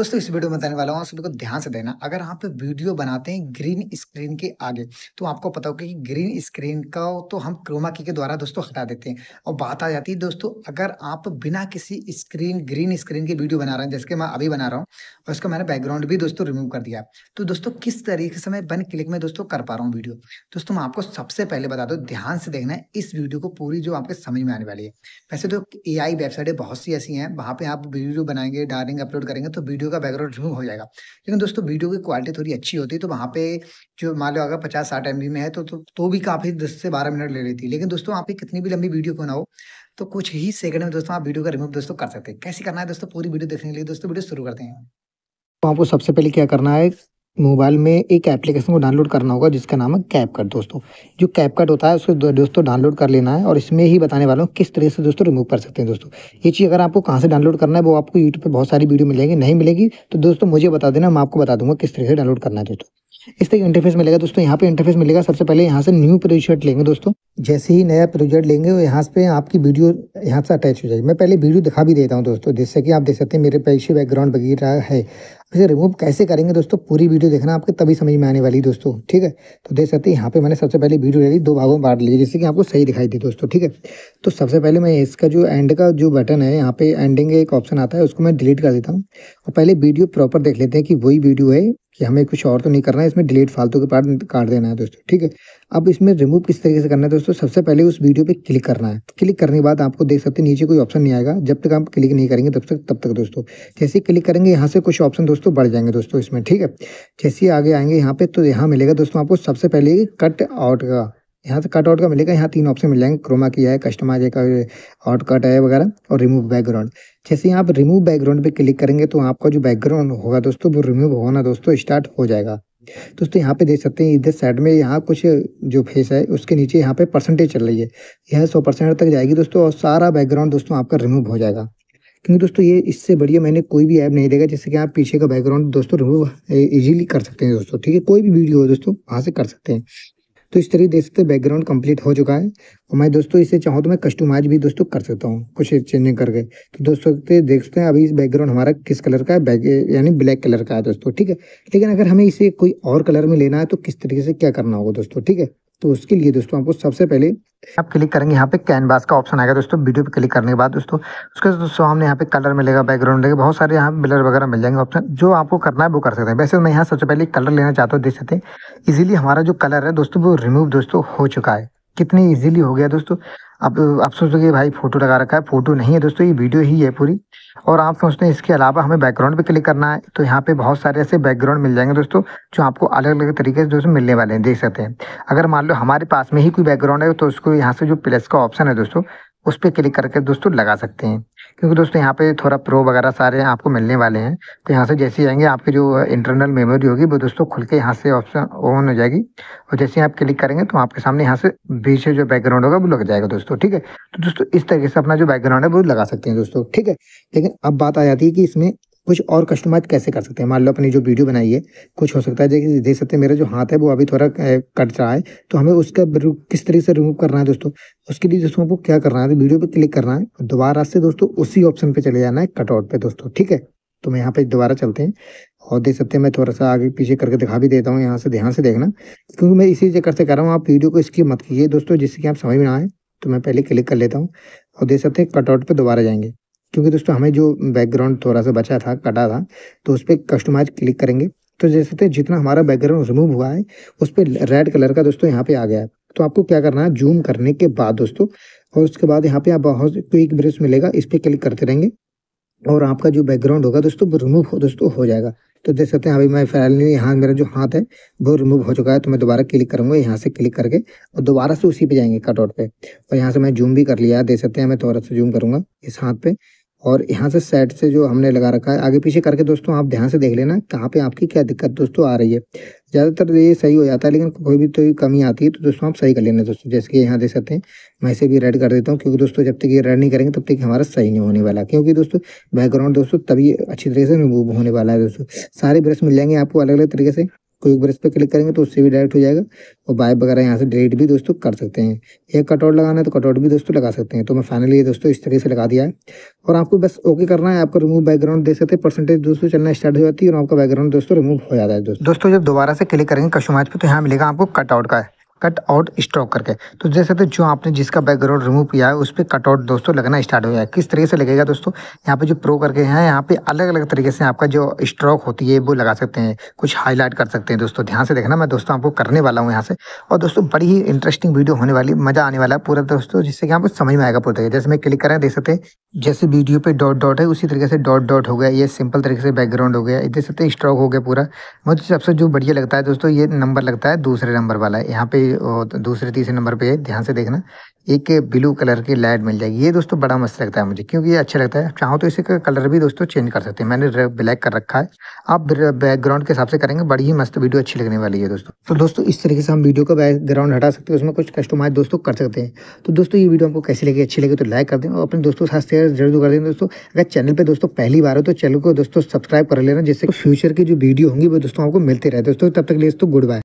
दोस्तों इस वीडियो में बताने वाला हूँ सभी को ध्यान से देना अगर आप वीडियो बनाते हैं ग्रीन स्क्रीन के आगे तो आपको पता होगा कि ग्रीन स्क्रीन का तो हम क्रोमा की के द्वारा दोस्तों हटा देते हैं और बात आ जाती है दोस्तों अगर आप बिना किसी स्क्रीन ग्रीन स्क्रीन की वीडियो बना रहे हैं जैसे कि मैं अभी बना रहा हूँ और उसका मैंने बैकग्राउंड भी दोस्तों रिमूव कर दिया तो दोस्तों किस तरीके से मैं बन क्लिक में दोस्तों कर पा रहा हूँ वीडियो दोस्तों मैं आपको सबसे पहले बता दो ध्यान से देखना है इस वीडियो को पूरी जो आपके समझ में आने वाली है वैसे तो ए वेबसाइटें बहुत सी ऐसी हैं वहाँ पर आप वीडियो बनाएंगे डालेंगे अपलोड करेंगे तो वीडियो वीडियो का बैकग्राउंड रिमूव हो जाएगा लेकिन दोस्तों वीडियो की क्वालिटी थोड़ी अच्छी होती है तो वहाँ पे जो मान लो अगर पचास साठ एम में है तो, तो तो भी काफ़ी दस से बारह मिनट ले लेती है लेकिन दोस्तों आप कितनी भी लंबी वीडियो क्यों ना हो तो कुछ ही सेकंड में दोस्तों आप वीडियो का रिमूव दोस्तों कर सकते हैं कैसे करना है दोस्तों पूरी वीडियो देखने के लिए दोस्तों वीडियो शुरू करते हैं तो आपको सबसे पहले क्या करना है मोबाइल में एक एप्लीकेशन को डाउनलोड करना होगा जिसका नाम है कैप कट दोस्तों जो कैप कट होता है उसको दोस्तों डाउनलोड कर लेना है और इसमें ही बताने वाला हूँ किस तरह से दोस्तों रिमूव कर सकते हैं दोस्तों ये चीज़ अगर आपको कहाँ से डाउनलोड करना है वो आपको यूट्यूब पर बहुत सारी वीडियो मिलेगी नहीं मिलेगी तो दोस्तों मुझे बता देना मैं आपको बता दूंगा किस तरह से डाउनलोड करना है दोस्तों इस तरह इंटरफेस मिलेगा दोस्तों यहाँ पे इंटरफेस मिलेगा सबसे पहले यहाँ से न्यू प्रोजेक्ट लेंगे दोस्तों जैसे ही नया प्रोजेक्ट लेंगे यहाँ पे आपकी वीडियो यहाँ से अटैच हो जाएगी मैं पहले वीडियो दिखा भी देता हूँ दोस्तों जिससे कि आप देख सकते हैं मेरे पैसे बैकग्राउंड वगैरह है इसे रिमूव कैसे करेंगे दोस्तों पूरी वीडियो देखना आपके तभी समझ में आने वाली दोस्तों ठीक है तो देख सकते हैं यहाँ पे मैंने सबसे पहले वीडियो ले ली दो भागों में बांट ली जिससे कि आपको सही दिखाई दी दोस्तों ठीक है तो सबसे पहले मैं इसका जो एंड का जो बटन है यहाँ पे एंडिंग एक ऑप्शन आता है उसको मैं डिलीट कर देता हूँ और पहले वीडियो प्रॉपर देख लेते हैं कि वही वीडियो है कि हमें कुछ और तो नहीं करना है इसमें डिलीट फालतू के पार्ट काट देना है दोस्तों ठीक है अब इसमें रिमूव किस तरीके से करना है दोस्तों सबसे पहले उस वीडियो पे क्लिक करना है क्लिक करने के बाद आपको देख सकते हैं नीचे कोई ऑप्शन नहीं आएगा जब तक आप क्लिक नहीं करेंगे तब तक तब तक दोस्तों जैसे ही क्लिक करेंगे यहाँ से कुछ ऑप्शन दोस्तों बढ़ जाएंगे दोस्तों इसमें ठीक है जैसे ही आगे आएंगे यहाँ पे तो यहाँ मिलेगा दोस्तों आपको सबसे पहले कट आउट का यहाँ से कट आउट का मिलेगा यहाँ तीन ऑप्शन मिल जाएंगे क्रोमा किया है कस्टमाइज का आउट कट है वगैरह और रिमूव बैकग्राउंड जैसे आप रिमूव बैकग्राउंड पे क्लिक करेंगे तो आपका जो बैकग्राउंड होगा दोस्तों वो रिमूव होना दोस्तों स्टार्ट हो जाएगा दोस्तों यहाँ पे देख सकते हैं इधर साइड में यहाँ कुछ जो फेस है उसके नीचे यहाँ पे परसेंटेज चल रही है यह सौ परसेंट तक जाएगी दोस्तों और सारा बैकग्राउंड दोस्तों आपका रिमूव हो जाएगा क्योंकि दोस्तों ये इससे बढ़िया मैंने कोई भी ऐप नहीं देखा जैसे कि आप पीछे का बैकग्राउंड दोस्तों रिमूव ईजिली कर सकते हैं दोस्तों ठीक है कोई भी वीडियो हो दोस्तों वहाँ से कर सकते हैं तो इस तरीके हैं बैकग्राउंड कंप्लीट हो चुका है और मैं दोस्तों इसे चाहूँ तो मैं कस्टमाइज भी दोस्तों कर सकता हूँ कुछ चेंजिंग करके तो दोस्तों देख सकते हैं अभी इस बैकग्राउंड हमारा किस कलर का है यानी ब्लैक कलर का है दोस्तों ठीक है लेकिन अगर हमें इसे कोई और कलर में लेना है तो किस तरीके से क्या करना होगा दोस्तों ठीक है तो उसके लिए दोस्तों आपको सबसे पहले आप क्लिक करेंगे यहाँ पे कैनवास का ऑप्शन आएगा दोस्तों वीडियो पे क्लिक करने के बाद दोस्तों उसके दोस्तों हमने यहाँ पे कलर मिलेगा बैकग्राउंड मिलेगा बहुत सारे यहाँ ब्लर वगैरह मिल जाएंगे ऑप्शन जो आपको करना है वो कर सकते हैं वैसे मैं यहाँ सबसे पहले कलर लेना चाहता हूँ देख सकते हैं इजिली हमारा जो कलर है दोस्तों वो रिमूव दोस्तों हो चुका है कितनी इजीली हो गया दोस्तों आप आप सोचोगे भाई फोटो लगा रखा है फोटो नहीं है दोस्तों ये वीडियो ही है पूरी और आप सोचते हैं इसके अलावा हमें बैकग्राउंड पे क्लिक करना है तो यहाँ पे बहुत सारे ऐसे बैकग्राउंड मिल जाएंगे दोस्तों जो आपको अलग अलग तरीके से दोस्तों मिलने वाले हैं देख सकते हैं अगर मान लो हमारे पास में ही कोई बैकग्राउंड है तो उसको यहाँ से जो प्लस का ऑप्शन है दोस्तों उस पर क्लिक करके दोस्तों लगा सकते हैं क्योंकि दोस्तों यहाँ पे थोड़ा प्रो वगैरह सारे आपको मिलने वाले हैं तो यहाँ से जैसे ही आएंगे आपकी जो इंटरनल मेमोरी होगी वो दोस्तों खुल के यहाँ से ऑप्शन ऑन हो जाएगी और जैसे ही आप क्लिक करेंगे तो आपके सामने यहाँ से बीच जो बैकग्राउंड होगा वो लग जाएगा दोस्तों ठीक है तो दोस्तों इस तरीके से अपना जो बैकग्राउंड है वो लगा सकते हैं दोस्तों ठीक है लेकिन अब बात आ जाती है कि इसमें कुछ और कस्टमाइज कैसे कर सकते हैं मान लो अपनी जो वीडियो बनाई है कुछ हो सकता है जैसे देख सकते हैं मेरा जो हाथ है वो अभी थोड़ा कट रहा है तो हमें उसका किस तरीके से रिमूव करना है दोस्तों उसके लिए दोस्तों को क्या करना है वीडियो पर क्लिक करना है दोबारा से दोस्तों उसी ऑप्शन पर चले जाना है कटआउट पर दोस्तों ठीक है तो मैं यहाँ पे दोबारा चलते हैं और देख सकते हैं मैं थोड़ा सा आगे पीछे करके दिखा भी देता हूँ यहाँ से ध्यान से देखना क्योंकि मैं इसी चक्कर से कर रहा हूँ आप वीडियो को इसकी मत कीजिए दोस्तों जिससे कि आप समझ में आए तो मैं पहले क्लिक कर लेता हूँ और देख सकते हैं कटआउट पर दोबारा जाएंगे क्योंकि दोस्तों हमें जो बैकग्राउंड थोड़ा सा बचा था कटा था तो उस पर कस्टमाइज क्लिक करेंगे तो जैसे हैं जितना हमारा बैकग्राउंड रिमूव हुआ है उस पर रेड कलर का दोस्तों यहाँ पे आ गया है तो आपको क्या करना है जूम करने के बाद दोस्तों और उसके बाद यहाँ पे आप बहुत क्विक ब्रश मिलेगा इस पर क्लिक करते रहेंगे और आपका जो बैकग्राउंड होगा दोस्तों वो रिमूव हो दोस्तों हो जाएगा तो देख सकते हैं अभी मैं फिलहाल नहीं यहाँ मेरा जो हाथ है वो रिमूव हो चुका है तो मैं दोबारा क्लिक करूँगा यहाँ से क्लिक करके और दोबारा से उसी पे जाएंगे कटआउट पे और यहाँ से मैं जूम भी कर लिया देख सकते हैं मैं थोड़ा सा जूम करूँगा इस हाथ पे और यहाँ से सेट से जो हमने लगा रखा है आगे पीछे करके दोस्तों आप ध्यान से देख लेना कहाँ पे आपकी क्या दिक्कत दोस्तों आ रही है ज़्यादातर तो ये सही हो जाता है लेकिन कोई भी तो कमी आती है तो दोस्तों आप सही कर लेना दोस्तों जैसे कि यहाँ देख सकते हैं मैं इसे भी रेड कर देता हूँ क्योंकि दोस्तों जब तक ये रेड नहीं करेंगे तब तक हमारा सही नहीं होने वाला क्योंकि दोस्तों बैकग्राउंड दोस्तों तभी अच्छी तरीके से रिमूव होने वाला है दोस्तों सारे ब्रश मिल जाएंगे आपको अलग अलग तरीके से कोई एक बार इस पर क्लिक करेंगे तो उससे भी डायरेक्ट हो जाएगा और बाय वगैरह यहाँ से डिलीट भी दोस्तों कर सकते हैं एक कटआउट लगाना है तो कटआउट भी दोस्तों लगा सकते हैं तो मैं फाइनली ये दोस्तों इस तरीके से लगा दिया है और आपको बस ओके करना है आपको रिमूव बैकग्राउंड दे सकते हैं परसेंटेज दोस्तों चलना स्टार्ट हो जाती है और आपका बैकग्राउंड दोस्तों रिमूव हो जाता है दोस्तों जब दोबारा से क्लिक करेंगे कस्टमाइज पर तो यहाँ मिलेगा आपको कटआउट का है कट आउट स्टॉक करके तो जैसे तो जो आपने जिसका बैकग्राउंड रिमूव किया है उस पर कट आउट दोस्तों लगना स्टार्ट हो गया किस तरीके से लगेगा दोस्तों यहाँ पे जो प्रो करके हैं यहाँ पे अलग अलग तरीके से आपका जो स्ट्रोक होती है वो लगा सकते हैं कुछ हाईलाइट कर सकते हैं दोस्तों ध्यान से देखना मैं दोस्तों आपको करने वाला हूँ यहाँ से और दोस्तों बड़ी ही इंटरेस्टिंग वीडियो होने वाली मज़ा आने वाला है पूरा दोस्तों जिससे कि आपको समझ में आएगा पूरा तरीके जैसे मैं क्लिक करें देख सकते हैं जैसे वीडियो पे डॉट डॉट है उसी तरीके से डॉट डॉट हो गया ये सिंपल तरीके से बैकग्राउंड हो गया देख सकते हैं स्ट्रोक हो गया पूरा मुझे सबसे जो बढ़िया लगता है दोस्तों ये नंबर लगता है दूसरे नंबर वाला है यहाँ पे और दूसरे तीसरे नंबर पे ध्यान से देखना एक ब्लू कलर की लाइट मिल जाएगी ये दोस्तों बड़ा मस्त लगता है मुझे क्योंकि ये अच्छा लगता है चाहो तो इसे कलर भी दोस्तों चेंज कर सकते हैं मैंने ब्लैक कर रखा है आप बैकग्राउंड के हिसाब से करेंगे बड़ी ही मस्त वीडियो अच्छी लगने वाली है दोस्तों तो दोस्तों इस तरीके से हम वीडियो का बैकग्राउंड हटा सकते हैं उसमें कुछ कस्टमाइज दोस्तों कर सकते हैं तो दोस्तों ये वीडियो आपको कैसी लगी अच्छी लगी तो लाइक कर दें और अपने दोस्तों के साथ शेयर जरूर कर दें दोस्तों अगर चैनल पर दोस्तों पहली बार हो तो चैनल को दोस्तों सब्सक्राइब कर लेना जिससे फ्यूचर की जो वीडियो होंगी वो दोस्तों आपको मिलते रहे दोस्तों तब तक लिए दोस्तों गुड बाय